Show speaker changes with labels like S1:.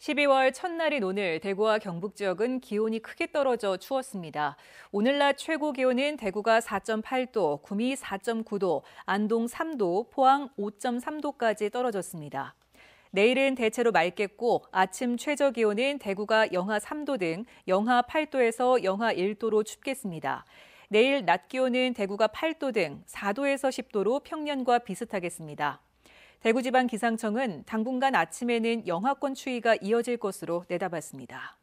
S1: 12월 첫날인 오늘 대구와 경북 지역은 기온이 크게 떨어져 추웠습니다. 오늘 낮 최고 기온은 대구가 4.8도, 구미 4.9도, 안동 3도, 포항 5.3도까지 떨어졌습니다. 내일은 대체로 맑겠고 아침 최저 기온은 대구가 영하 3도 등 영하 8도에서 영하 1도로 춥겠습니다. 내일 낮 기온은 대구가 8도 등 4도에서 10도로 평년과 비슷하겠습니다. 대구지방기상청은 당분간 아침에는 영하권 추위가 이어질 것으로 내다봤습니다.